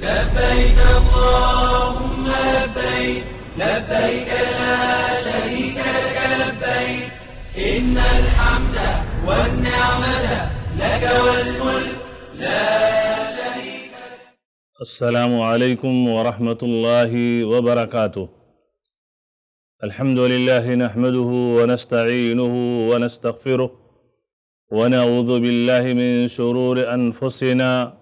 لبيك اللهم لبيك لبيك لا شريك لك لبيك إن الحمد والنعمة لك والملك لا شريك لك السلام عليكم ورحمة الله وبركاته الحمد لله نحمده ونستعينه ونستغفره ونعوذ بالله من شرور أنفسنا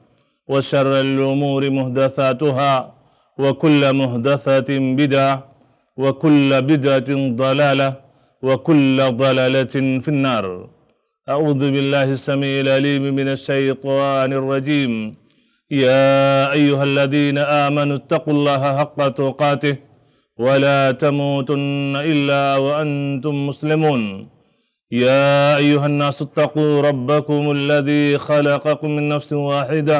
وشر الأمور مهدثاتها وكل مهدثة بدعة وكل بدعة ضلالة وكل ضلالة في النار أعوذ بالله السميع العليم من الشيطان الرجيم يا أيها الذين آمنوا اتقوا الله حق تقاته ولا تموتن إلا وأنتم مسلمون يا أيها الناس اتقوا ربكم الذي خلقكم من نفس واحدة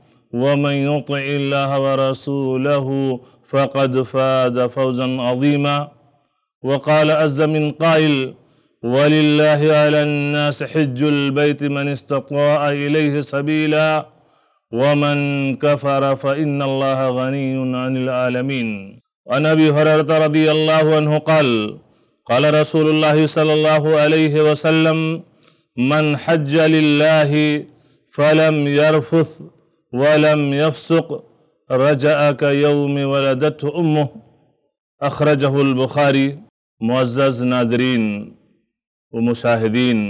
ومن يطع الله ورسوله فقد فاز فوزا عظيما وقال عز من قائل ولله على الناس حج البيت من استطاع إليه سبيلا ومن كفر فإن الله غني عن العالمين عن أبي هريرة رضي الله عنه قال قال رسول الله صلى الله عليه وسلم من حج لله فلم يرفث يفسق رجع کا یوم ولدت ام اخرجہ البخاری معزز ناظرین و مشاہدین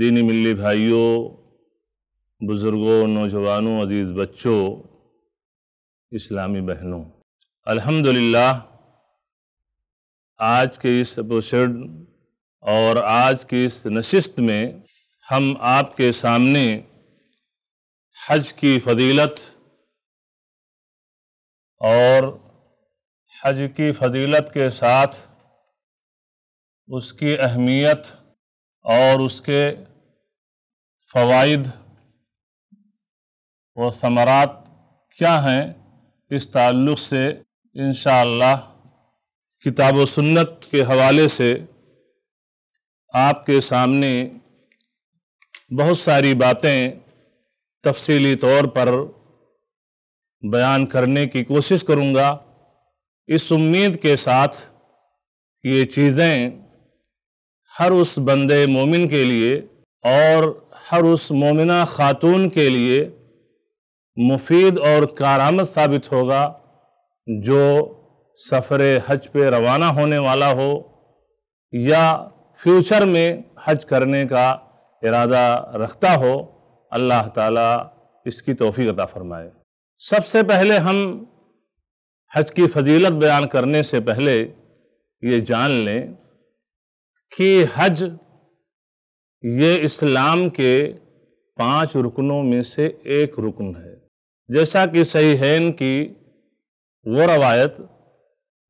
دینی ملی بھائیوں بزرگوں نوجوانوں عزیز بچوں اسلامی بہنوں الحمدللہ آج کے اس اور آج کی اس نشست میں ہم آپ کے سامنے حج کی فضیلت اور حج کی فضیلت کے ساتھ اس کی اہمیت اور اس کے فوائد و ثمرات کیا ہیں اس تعلق سے انشاءاللہ کتاب و سنت کے حوالے سے آپ کے سامنے بہت ساری باتیں تفصیلی طور پر بیان کرنے کی کوشش کروں گا اس امید کے ساتھ کہ یہ چیزیں ہر اس بند مومن کے لیے اور ہر اس مومنہ خاتون کے لیے مفید اور کارآمد ثابت ہوگا جو سفر حج پہ روانہ ہونے والا ہو یا فیوچر میں حج کرنے کا ارادہ رکھتا ہو اللہ تعالیٰ اس کی توفیق عطا فرمائے سب سے پہلے ہم حج کی فضیلت بیان کرنے سے پہلے یہ جان لیں کہ حج یہ اسلام کے پانچ رکنوں میں سے ایک رکن ہے جیسا کہ صحیحین کی وہ روایت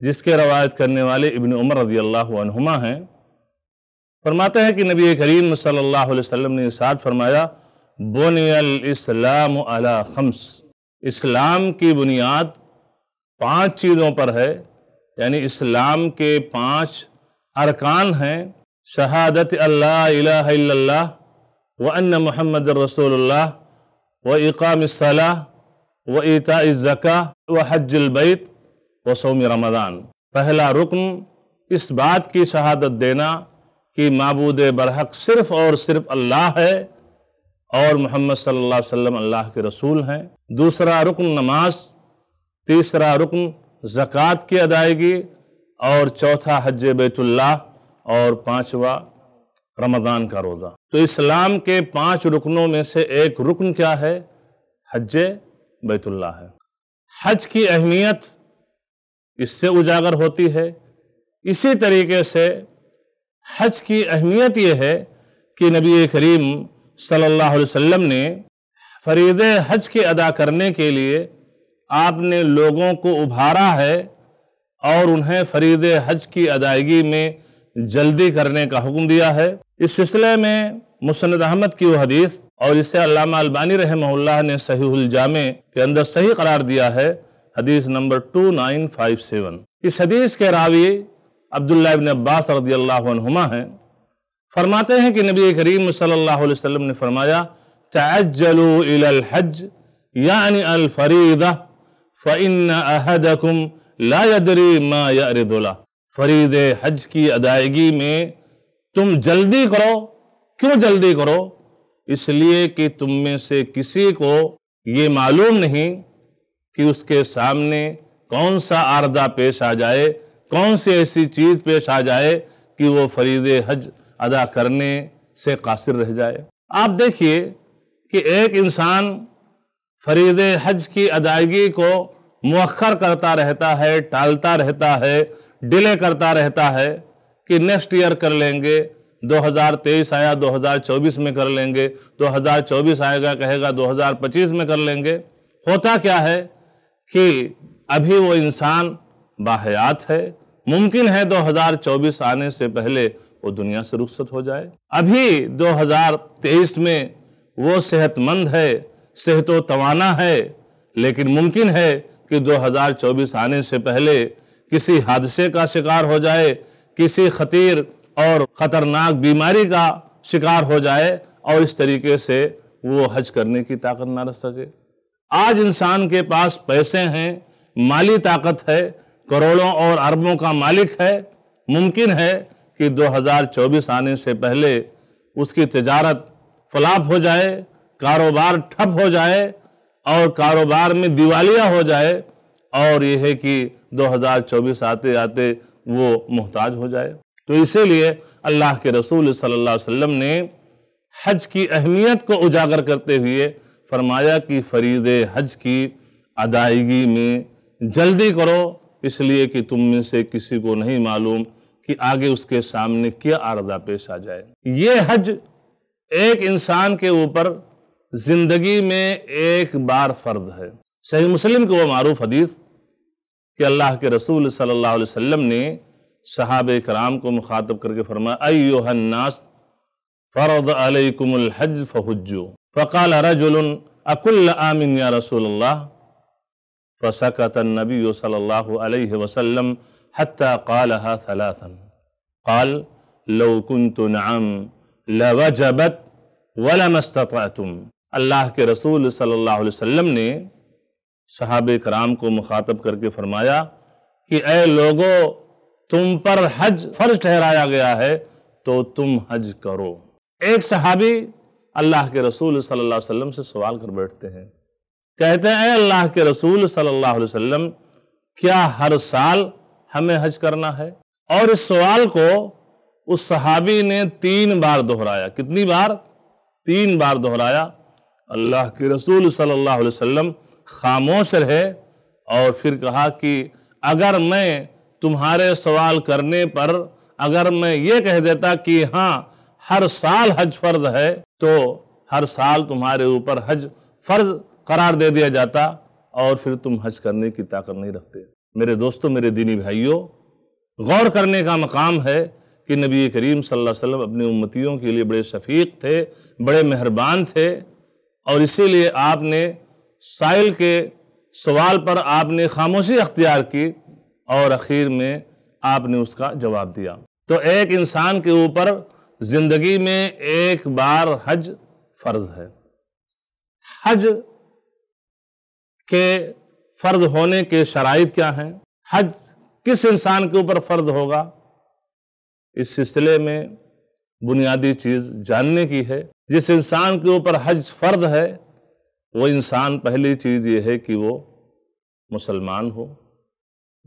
جس کے روایت کرنے والے ابن عمر رضی اللہ عنہما ہیں فرماتے ہیں کہ نبی کریم صلی اللہ علیہ وسلم نے اساد فرمایا بنی الاسلام خمس اسلام کی بنیاد پانچ چیزوں پر ہے یعنی اسلام کے پانچ ارکان ہیں شہادت اللہ الہ الا و ان محمد رسول اللہ و اقام الصلاح و عیتا و حج البیت و سوم رمضان پہلا رکن اس بات کی شہادت دینا کہ معبود برحق صرف اور صرف اللہ ہے اور محمد صلی اللہ علیہ وسلم اللہ کے رسول ہیں دوسرا رکن نماز تیسرا رکن زکوٰۃ کی ادائیگی اور چوتھا حج بیت اللہ اور پانچواں رمضان کا روزہ تو اسلام کے پانچ رکنوں میں سے ایک رکن کیا ہے حج بیت اللہ ہے حج کی اہمیت اس سے اجاگر ہوتی ہے اسی طریقے سے حج کی اہمیت یہ ہے کہ نبی کریم صلی اللہ علیہ وسلم نے فرید حج کے ادا کرنے کے لیے آپ نے لوگوں کو ابھارا ہے اور انہیں فرید حج کی ادائیگی میں جلدی کرنے کا حکم دیا ہے اس سلسلے میں مسند احمد کی وہ حدیث اور اسے علامہ البانی رحمہ اللہ نے صحیح الجامع کے اندر صحیح قرار دیا ہے حدیث نمبر 2957 اس حدیث کے راوی عبداللہ ابن عباس رضی اللہ عنہما ہیں فرماتے ہیں کہ نبی کریم صلی اللہ علیہ وسلم نے فرمایا یعنی لا ما فرید حج کی ادائیگی میں تم جلدی کرو کیوں جلدی کرو اس لیے کہ تم میں سے کسی کو یہ معلوم نہیں کہ اس کے سامنے کون سا آردہ پیش آ جائے کون سی ایسی چیز پیش آ جائے کہ وہ فرید حج ادا کرنے سے قاصر رہ جائے آپ دیکھیے کہ ایک انسان فرید حج کی ادائیگی کو مؤخر کرتا رہتا ہے ٹالتا رہتا ہے ڈیلے کرتا رہتا ہے کہ نیکسٹ ایئر کر لیں گے دو ہزار تیئیس آیا دو ہزار چوبیس میں کر لیں گے دو ہزار چوبیس آئے گا کہے گا دو ہزار پچیس میں کر لیں گے ہوتا کیا ہے کہ ابھی وہ انسان باحیات ہے ممکن ہے دو ہزار چوبیس آنے سے پہلے وہ دنیا سے رخصت ہو جائے ابھی دو ہزار تیئیس میں وہ صحت مند ہے صحت و توانا ہے لیکن ممکن ہے کہ دو ہزار چوبیس آنے سے پہلے کسی حادثے کا شکار ہو جائے کسی خطیر اور خطرناک بیماری کا شکار ہو جائے اور اس طریقے سے وہ حج کرنے کی طاقت نہ رکھ سکے آج انسان کے پاس پیسے ہیں مالی طاقت ہے کروڑوں اور اربوں کا مالک ہے ممکن ہے کہ دو ہزار چوبیس آنے سے پہلے اس کی تجارت فلاپ ہو جائے کاروبار ٹھپ ہو جائے اور کاروبار میں دیوالیاں ہو جائے اور یہ ہے کہ دو ہزار چوبیس آتے آتے وہ محتاج ہو جائے تو اسی لیے اللہ کے رسول صلی اللہ علیہ وسلم نے حج کی اہمیت کو اجاگر کرتے ہوئے فرمایا کہ فرید حج کی ادائیگی میں جلدی کرو اس لیے کہ تم میں سے کسی کو نہیں معلوم کہ آگے اس کے سامنے کیا آردہ پیش آ جائے یہ حج ایک انسان کے اوپر زندگی میں ایک بار فرض ہے صحیح مسلم کو وہ معروف حدیث کہ اللہ کے رسول صلی اللہ علیہ وسلم نے صحابہ کرام کو مخاطب کر کے فرمایا ایوہ الناس فرض علیکم الحج فحجو فقال رجل اکل آمن یا رسول اللہ فسکت النبی صلی اللہ علیہ وسلم فرض قالها ثلاثا قال لو نعم لوجبت ولم استطعتم اللہ کے رسول صلی اللہ علیہ وسلم نے صحابہ کرام کو مخاطب کر کے فرمایا کہ اے لوگو تم پر حج فرض ٹھہرایا گیا ہے تو تم حج کرو ایک صحابی اللہ کے رسول صلی اللہ علیہ وسلم سے سوال کر بیٹھتے ہیں کہتے ہیں اے اللہ کے رسول صلی اللہ علیہ وسلم کیا ہر سال ہمیں حج کرنا ہے اور اس سوال کو اس صحابی نے تین بار دہرایا کتنی بار تین بار دہرایا اللہ کے رسول صلی اللہ علیہ وسلم خاموش رہے اور پھر کہا کہ اگر میں تمہارے سوال کرنے پر اگر میں یہ کہہ دیتا کہ ہاں ہر سال حج فرض ہے تو ہر سال تمہارے اوپر حج فرض قرار دے دیا جاتا اور پھر تم حج کرنے کی طاقت نہیں رکھتے میرے دوستوں میرے دینی بھائیوں غور کرنے کا مقام ہے کہ نبی کریم صلی اللہ علیہ وسلم اپنی امتیوں کے لیے بڑے شفیق تھے بڑے مہربان تھے اور اسی لیے آپ نے سائل کے سوال پر آپ نے خاموشی اختیار کی اور اخیر میں آپ نے اس کا جواب دیا تو ایک انسان کے اوپر زندگی میں ایک بار حج فرض ہے حج کے فرض ہونے کے شرائط کیا ہیں حج کس انسان کے اوپر فرض ہوگا اس سلسلے میں بنیادی چیز جاننے کی ہے جس انسان کے اوپر حج فرد ہے وہ انسان پہلی چیز یہ ہے کہ وہ مسلمان ہو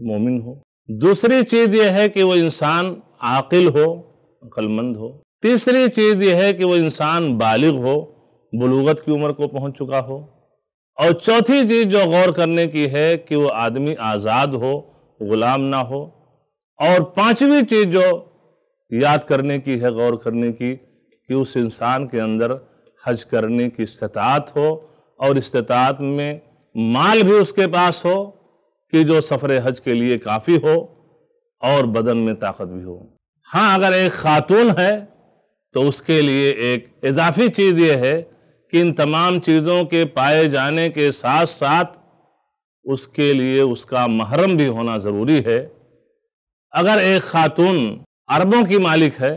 مومن ہو دوسری چیز یہ ہے کہ وہ انسان عاقل ہو عقل مند ہو تیسری چیز یہ ہے کہ وہ انسان بالغ ہو بلوغت کی عمر کو پہنچ چکا ہو اور چوتھی چیز جو غور کرنے کی ہے کہ وہ آدمی آزاد ہو غلام نہ ہو اور پانچویں چیز جو یاد کرنے کی ہے غور کرنے کی کہ اس انسان کے اندر حج کرنے کی استطاعت ہو اور استطاعت میں مال بھی اس کے پاس ہو کہ جو سفر حج کے لیے کافی ہو اور بدن میں طاقت بھی ہو ہاں اگر ایک خاتون ہے تو اس کے لیے ایک اضافی چیز یہ ہے کہ ان تمام چیزوں کے پائے جانے کے ساتھ ساتھ اس کے لیے اس کا محرم بھی ہونا ضروری ہے اگر ایک خاتون عربوں کی مالک ہے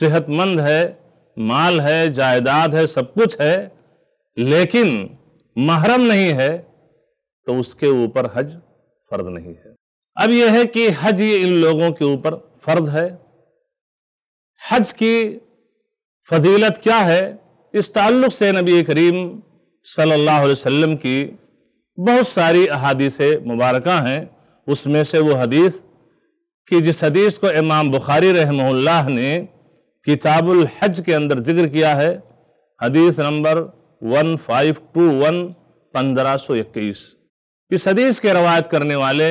صحت مند ہے مال ہے جائیداد ہے سب کچھ ہے لیکن محرم نہیں ہے تو اس کے اوپر حج فرد نہیں ہے اب یہ ہے کہ حج یہ ان لوگوں کے اوپر فرد ہے حج کی فضیلت کیا ہے اس تعلق سے نبی کریم صلی اللہ علیہ وسلم کی بہت ساری احادیث مبارکہ ہیں اس میں سے وہ حدیث کہ جس حدیث کو امام بخاری رحمہ اللہ نے کتاب الحج کے اندر ذکر کیا ہے حدیث نمبر 1521 1521 اس حدیث کے روایت کرنے والے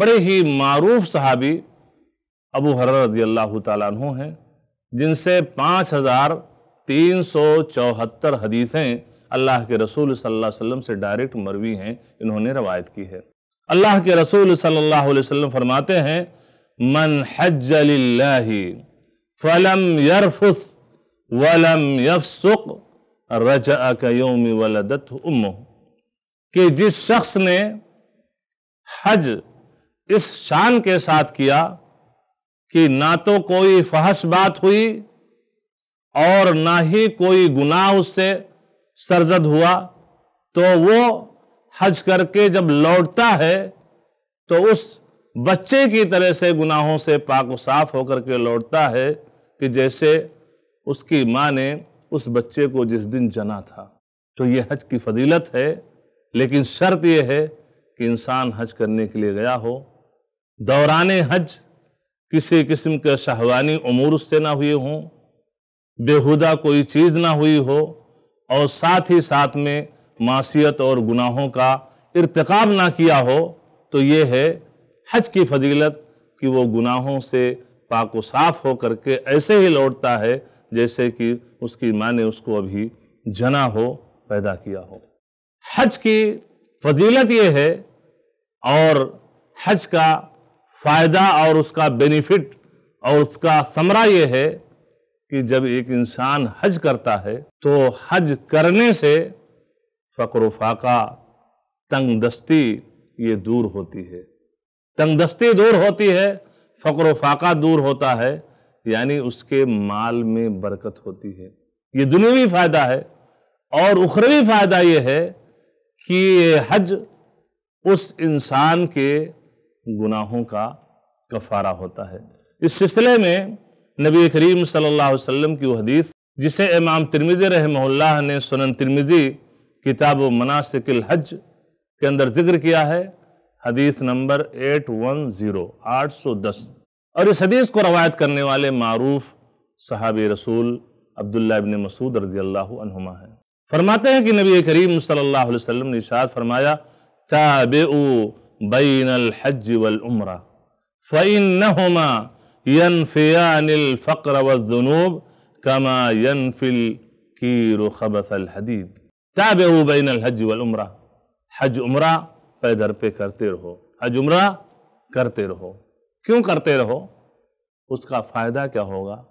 بڑے ہی معروف صحابی ابو حرر رضی اللہ تعالیٰ عنہ ہیں جن سے پانچ ہزار تین سو چوہتر حدیثیں اللہ کے رسول صلی اللہ علیہ وسلم سے ڈائریکٹ مروی ہیں انہوں نے روایت کی ہے اللہ کے رسول صلی اللہ علیہ وسلم فرماتے ہیں من حج للہ فلم ولم ولدت کہ جس شخص نے حج اس شان کے ساتھ کیا کہ نہ تو کوئی فحش بات ہوئی اور نہ ہی کوئی گناہ اس سے سرزد ہوا تو وہ حج کر کے جب لوٹتا ہے تو اس بچے کی طرح سے گناہوں سے پاک و صاف ہو کر کے لوٹتا ہے کہ جیسے اس کی ماں نے اس بچے کو جس دن جنا تھا تو یہ حج کی فضیلت ہے لیکن شرط یہ ہے کہ انسان حج کرنے کے لیے گیا ہو دوران حج کسی قسم کے شہوانی امور اس سے نہ ہوئے ہوں بے کوئی چیز نہ ہوئی ہو اور ساتھ ہی ساتھ میں معاشیت اور گناہوں کا ارتقاب نہ کیا ہو تو یہ ہے حج کی فضیلت کہ وہ گناہوں سے پاک و صاف ہو کر کے ایسے ہی لوٹتا ہے جیسے کہ اس کی ماں نے اس کو ابھی جنا ہو پیدا کیا ہو حج کی فضیلت یہ ہے اور حج کا فائدہ اور اس کا بینیفٹ اور اس کا ثمرہ یہ ہے کہ جب ایک انسان حج کرتا ہے تو حج کرنے سے فقر و فاقہ تنگ دستی یہ دور ہوتی ہے تنگ دستی دور ہوتی ہے فقر و فاقہ دور ہوتا ہے یعنی اس کے مال میں برکت ہوتی ہے یہ دنیوی فائدہ ہے اور اخروی فائدہ یہ ہے کہ یہ حج اس انسان کے گناہوں کا کفارہ ہوتا ہے اس سلسلے میں نبی کریم صلی اللہ علیہ وسلم کی وہ حدیث جسے امام ترمیزی رحمہ اللہ نے سنن ترمیزی کتاب و مناسق الحج کے اندر ذکر کیا ہے حدیث نمبر ایٹ ون زیرو آٹھ سو دس اور اس حدیث کو روایت کرنے والے معروف صحابی رسول عبداللہ ابن مسعود رضی اللہ عنہما ہے فرماتے ہیں کہ نبی کریم صلی اللہ علیہ وسلم نے اشارت فرمایا تابعو بین الحج والعمرہ فَإِنَّهُمَا ينفيان الفقر والذنوب كما ينفي الكير خبث الحديد تابعوا بين الحج والعمرہ حج عمرہ پیدر پہ کرتے رہو حج عمرہ کرتے رہو کیوں کرتے رہو اس کا فائدہ کیا ہوگا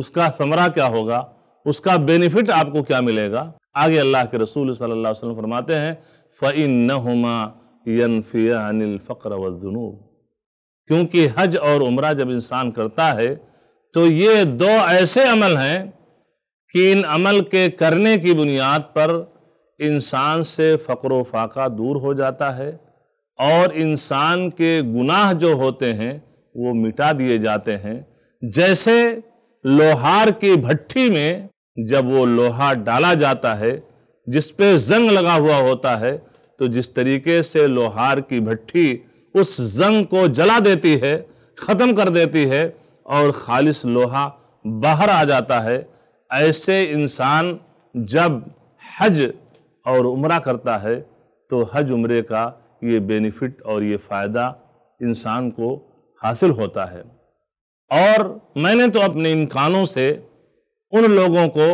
اس کا ثمرہ کیا ہوگا اس کا بینیفٹ آپ کو کیا ملے گا آگے اللہ کے رسول صلی اللہ علیہ وسلم فرماتے ہیں فَإِنَّهُمَا يَنْفِيَانِ الْفَقْرَ وَالذُّنُوبِ کیونکہ حج اور عمرہ جب انسان کرتا ہے تو یہ دو ایسے عمل ہیں کہ ان عمل کے کرنے کی بنیاد پر انسان سے فقر و فاقہ دور ہو جاتا ہے اور انسان کے گناہ جو ہوتے ہیں وہ مٹا دیے جاتے ہیں جیسے لوہار کی بھٹی میں جب وہ لوہا ڈالا جاتا ہے جس پہ زنگ لگا ہوا ہوتا ہے تو جس طریقے سے لوہار کی بھٹی اس زنگ کو جلا دیتی ہے ختم کر دیتی ہے اور خالص لوہا باہر آ جاتا ہے ایسے انسان جب حج اور عمرہ کرتا ہے تو حج عمرے کا یہ بینیفٹ اور یہ فائدہ انسان کو حاصل ہوتا ہے اور میں نے تو اپنے امکانوں سے ان لوگوں کو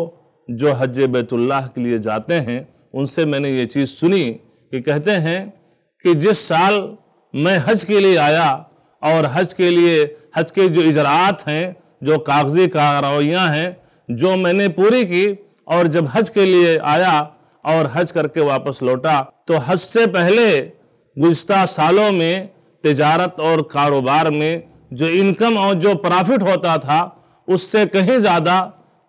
جو حج بیت اللہ کے لیے جاتے ہیں ان سے میں نے یہ چیز سنی کہ کہتے ہیں کہ جس سال میں حج کے لیے آیا اور حج کے لیے حج کے جو اجراعات ہیں جو کاغذی کارروائیاں ہیں جو میں نے پوری کی اور جب حج کے لیے آیا اور حج کر کے واپس لوٹا تو حج سے پہلے گزشتہ سالوں میں تجارت اور کاروبار میں جو انکم اور جو پرافٹ ہوتا تھا اس سے کہیں زیادہ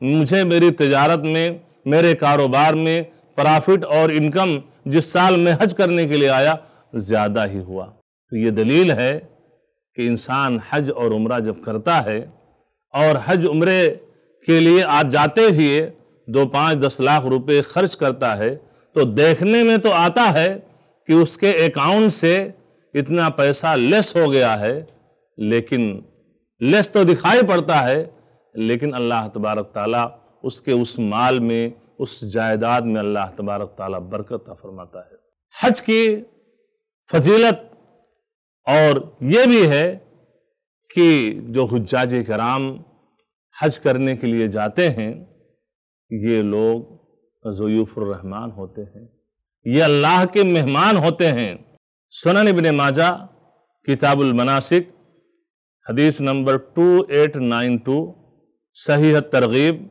مجھے میری تجارت میں میرے کاروبار میں پرافٹ اور انکم جس سال میں حج کرنے کے لیے آیا زیادہ ہی ہوا تو یہ دلیل ہے کہ انسان حج اور عمرہ جب کرتا ہے اور حج عمرے کے لیے آپ جاتے ہوئے دو پانچ دس لاکھ روپے خرچ کرتا ہے تو دیکھنے میں تو آتا ہے کہ اس کے اکاؤنٹ سے اتنا پیسہ لیس ہو گیا ہے لیکن لیس تو دکھائی پڑتا ہے لیکن اللہ تبارک تعالیٰ اس کے اس مال میں اس جائیداد میں اللہ تبارک تعالیٰ برکت فرماتا ہے حج کی فضیلت اور یہ بھی ہے کہ جو حجاج کرام حج کرنے کے لیے جاتے ہیں یہ لوگ ضویف الرحمن ہوتے ہیں یہ اللہ کے مہمان ہوتے ہیں سنن ابن ماجہ کتاب المناسک حدیث نمبر 2892 صحیح ترغیب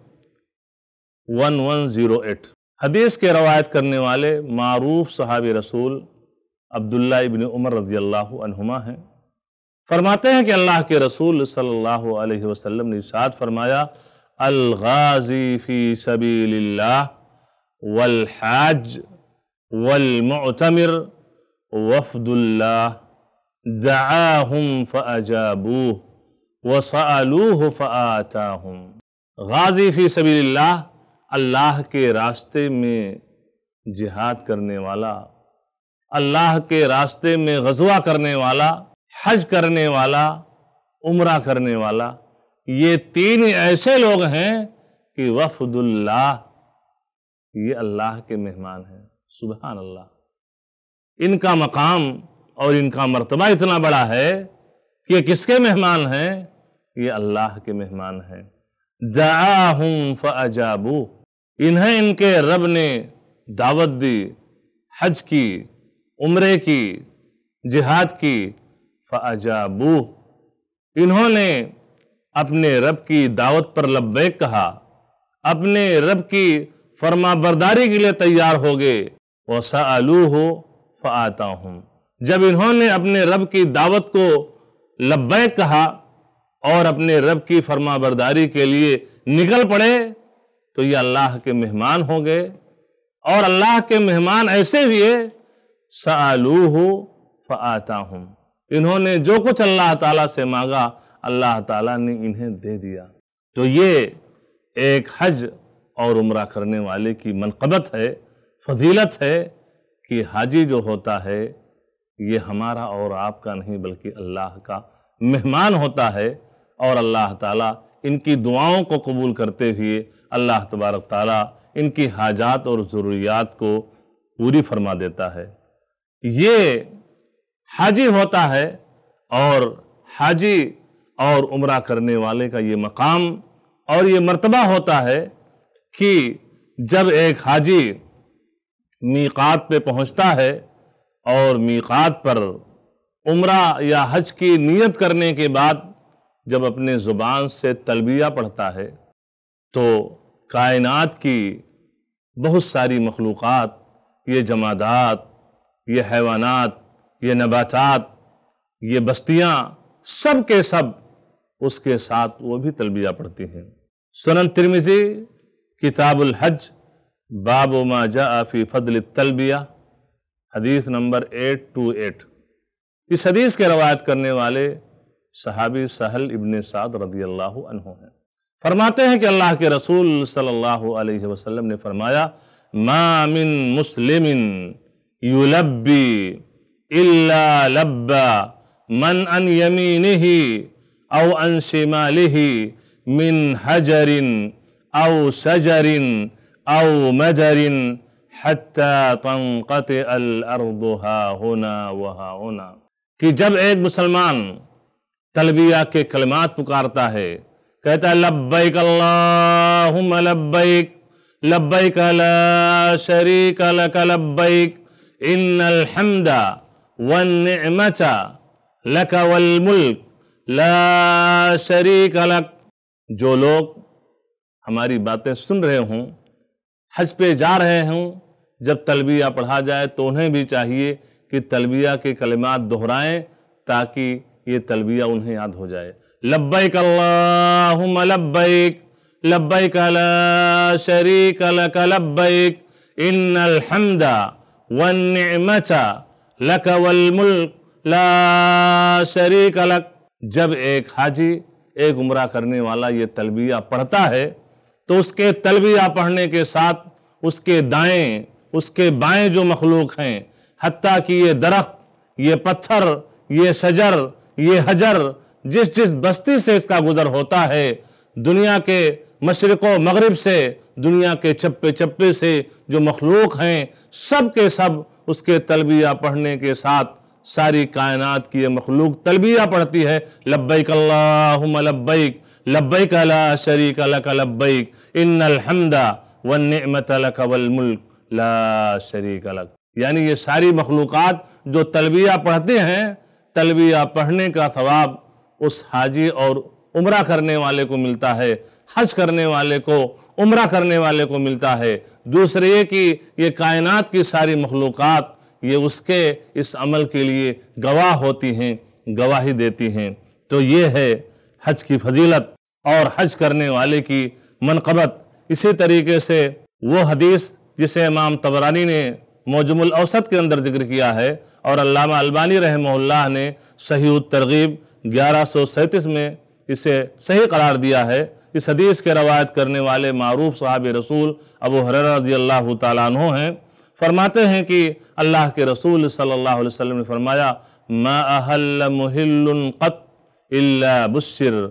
1108 حدیث کے روایت کرنے والے معروف صحابی رسول عبداللہ ابن عمر رضی اللہ عنہما ہیں فرماتے ہیں کہ اللہ کے رسول صلی اللہ علیہ وسلم نے ساتھ فرمایا الغازی فی سبیل اللہ والحاج والمعتمر وفد اللہ دعاہم فأجابوہ و فآتاہم غازی فی سبیل اللہ اللہ کے راستے میں جہاد کرنے والا اللہ کے راستے میں غزوہ کرنے والا حج کرنے والا عمرہ کرنے والا یہ تین ایسے لوگ ہیں کہ وفد اللہ یہ اللہ کے مہمان ہیں سبحان اللہ ان کا مقام اور ان کا مرتبہ اتنا بڑا ہے کہ یہ کس کے مہمان ہیں یہ اللہ کے مہمان ہیں جہم فاجابو انہیں ان کے رب نے دعوت دی حج کی عمرے کی جہاد کی فعجابو انہوں نے اپنے رب کی دعوت پر لبیک کہا اپنے رب کی فرما برداری کے لیے تیار ہو گئے وہ سلو ہو فعتا ہوں جب انہوں نے اپنے رب کی دعوت کو لبیک کہا اور اپنے رب کی فرما برداری کے لیے نکل پڑے تو یہ اللہ کے مہمان ہو گئے اور اللہ کے مہمان ایسے ہوئے سلو ہو ہوں انہوں نے جو کچھ اللہ تعالیٰ سے مانگا اللہ تعالیٰ نے انہیں دے دیا تو یہ ایک حج اور عمرہ کرنے والے کی منقبت ہے فضیلت ہے کہ حاجی جو ہوتا ہے یہ ہمارا اور آپ کا نہیں بلکہ اللہ کا مہمان ہوتا ہے اور اللہ تعالیٰ ان کی دعاؤں کو قبول کرتے ہوئے اللہ تبارک تعالیٰ ان کی حاجات اور ضروریات کو پوری فرما دیتا ہے یہ حاجی ہوتا ہے اور حاجی اور عمرہ کرنے والے کا یہ مقام اور یہ مرتبہ ہوتا ہے کہ جب ایک حاجی میقات پہ پہنچتا ہے اور میقات پر عمرہ یا حج کی نیت کرنے کے بعد جب اپنے زبان سے تلبیہ پڑھتا ہے تو کائنات کی بہت ساری مخلوقات یہ جمادات یہ حیوانات یہ نباتات یہ بستیاں سب کے سب اس کے ساتھ وہ بھی تلبیہ پڑھتی ہیں سنن ترمیزی کتاب الحج باب ما جاء فی فضل التلبیہ حدیث نمبر ایٹ ٹو ایٹ اس حدیث کے روایت کرنے والے صحابی سہل ابن سعد رضی اللہ عنہ ہیں فرماتے ہیں کہ اللہ کے رسول صلی اللہ علیہ وسلم نے فرمایا من مسلم يلبي إلا لبى من عن يمينه أو عن شماله من حجر أو شجر أو مجر حتى تنقطع الأرض ها هنا وها هنا كي جب ایک مسلمان تلبیہ کے کلمات پکارتا ہے کہتا ہے لبیک اللہم لبیک لبیک لا شريك لك لبیک ان الحمد والنعمت لک والملک لا شریک لک جو لوگ ہماری باتیں سن رہے ہوں حج پہ جا رہے ہوں جب تلبیہ پڑھا جائے تو انہیں بھی چاہیے کہ تلبیہ کے کلمات دہرائیں تاکہ یہ تلبیہ انہیں یاد ہو جائے لبیک اللہم لبیک لبیک لا شریک لک لبیک ان الحمدہ والنعمت لك والملک لا شریک لک جب ایک حاجی ایک عمرہ کرنے والا یہ تلبیہ پڑھتا ہے تو اس کے تلبیہ پڑھنے کے ساتھ اس کے دائیں اس کے بائیں جو مخلوق ہیں حتیٰ کہ یہ درخت یہ پتھر یہ شجر یہ حجر جس جس بستی سے اس کا گزر ہوتا ہے دنیا کے مشرق و مغرب سے دنیا کے چپے چپے سے جو مخلوق ہیں سب کے سب اس کے تلبیہ پڑھنے کے ساتھ ساری کائنات کی یہ مخلوق تلبیہ پڑھتی ہے لبیک اللہم لبیک لبیک لا شریک لک لبیک ان الحمد والنعمت لک والملک لا شریک لک یعنی یہ ساری مخلوقات جو تلبیہ پڑھتے ہیں تلبیہ پڑھنے کا ثواب اس حاجی اور عمرہ کرنے والے کو ملتا ہے حج کرنے والے کو عمرہ کرنے والے کو ملتا ہے دوسرے یہ کہ یہ کائنات کی ساری مخلوقات یہ اس کے اس عمل کے لیے گواہ ہوتی ہیں گواہی دیتی ہیں تو یہ ہے حج کی فضیلت اور حج کرنے والے کی منقبت اسی طریقے سے وہ حدیث جسے امام طبرانی نے موجم الاوسط کے اندر ذکر کیا ہے اور علامہ البانی رحمہ اللہ نے صحیح الترغیب گیارہ سو سینتیس میں اسے صحیح قرار دیا ہے اس حدیث کے روایت کرنے والے معروف صاحب رسول ابو رضی اللہ تعالیٰ عنہ ہیں فرماتے ہیں کہ اللہ کے رسول صلی اللہ علیہ وسلم نے فرمایا ما محل قط الا بسر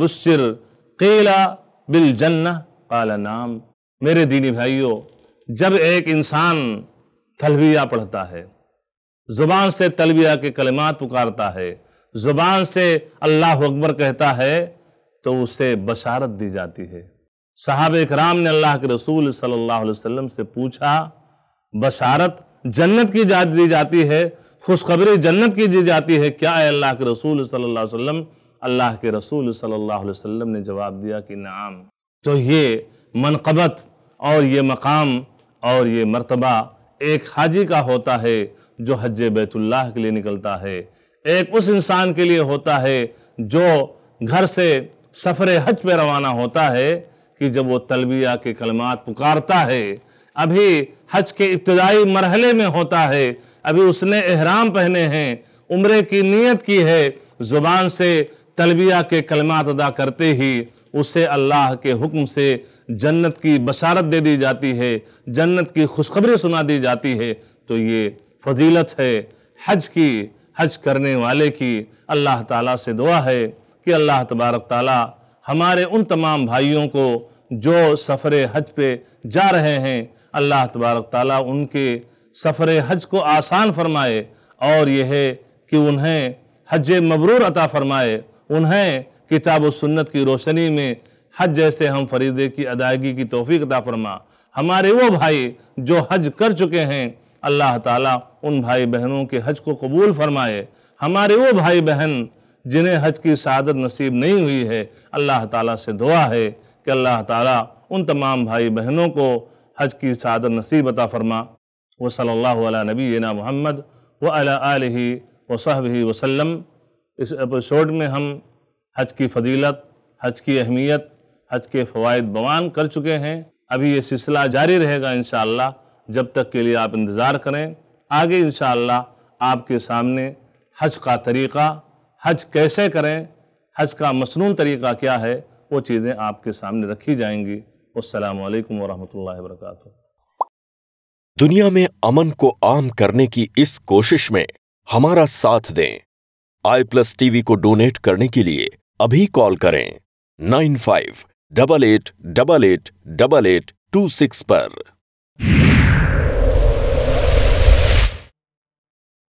بسر قیل بالجنہ قال نام میرے دینی بھائیو جب ایک انسان تلویہ پڑھتا ہے زبان سے تلبیہ کے کلمات پکارتا ہے زبان سے اللہ اکبر کہتا ہے تو اسے بشارت دی جاتی ہے صحابہ اکرام نے اللہ کے رسول صلی اللہ علیہ وسلم سے پوچھا بشارت جنت کی دی جاتی ہے خوشخبری جنت کی دی جاتی ہے کیا ہے اللہ کے رسول صلی اللہ علیہ وسلم اللہ کے رسول صلی اللہ علیہ وسلم نے جواب دیا کہ نعم تو یہ منقبت اور یہ مقام اور یہ مرتبہ ایک حاجی کا ہوتا ہے جو حج بیت اللہ کے لیے نکلتا ہے ایک اس انسان کے لیے ہوتا ہے جو گھر سے سفر حج پہ روانہ ہوتا ہے کہ جب وہ تلبیہ کے کلمات پکارتا ہے ابھی حج کے ابتدائی مرحلے میں ہوتا ہے ابھی اس نے احرام پہنے ہیں عمرے کی نیت کی ہے زبان سے تلبیہ کے کلمات ادا کرتے ہی اسے اللہ کے حکم سے جنت کی بشارت دے دی جاتی ہے جنت کی خوشخبری سنا دی جاتی ہے تو یہ فضیلت ہے حج کی حج کرنے والے کی اللہ تعالیٰ سے دعا ہے کہ اللہ تبارک تعالیٰ ہمارے ان تمام بھائیوں کو جو سفر حج پہ جا رہے ہیں اللہ تبارک تعالیٰ ان کے سفر حج کو آسان فرمائے اور یہ ہے کہ انہیں حج مبرور عطا فرمائے انہیں کتاب و سنت کی روشنی میں حج جیسے ہم فریدے کی ادائیگی کی توفیق عطا فرما ہمارے وہ بھائی جو حج کر چکے ہیں اللہ تعالیٰ ان بھائی بہنوں کے حج کو قبول فرمائے ہمارے وہ بھائی بہن جنہیں حج کی سعادت نصیب نہیں ہوئی ہے اللہ تعالیٰ سے دعا ہے کہ اللہ تعالیٰ ان تمام بھائی بہنوں کو حج کی سعادت نصیب عطا فرما وہ صلی اللہ علیہ نبی نا محمد و الَ علیہ و صحب وسلم اس ایپیسوڈ میں ہم حج کی فضیلت حج کی اہمیت حج کے فوائد بوان کر چکے ہیں ابھی یہ سلسلہ جاری رہے گا انشاءاللہ جب تک کے لیے آپ انتظار کریں آگے انشاءاللہ آپ کے سامنے حج کا طریقہ حج کیسے کریں حج کا مصنون طریقہ کیا ہے وہ چیزیں آپ کے سامنے رکھی جائیں گی السلام علیکم ورحمۃ اللہ وبرکاتہ دنیا میں امن کو عام کرنے کی اس کوشش میں ہمارا ساتھ دیں آئی پلس ٹی وی کو ڈونیٹ کرنے کے لیے ابھی کال کریں nine five double eight double eight double eight two six پر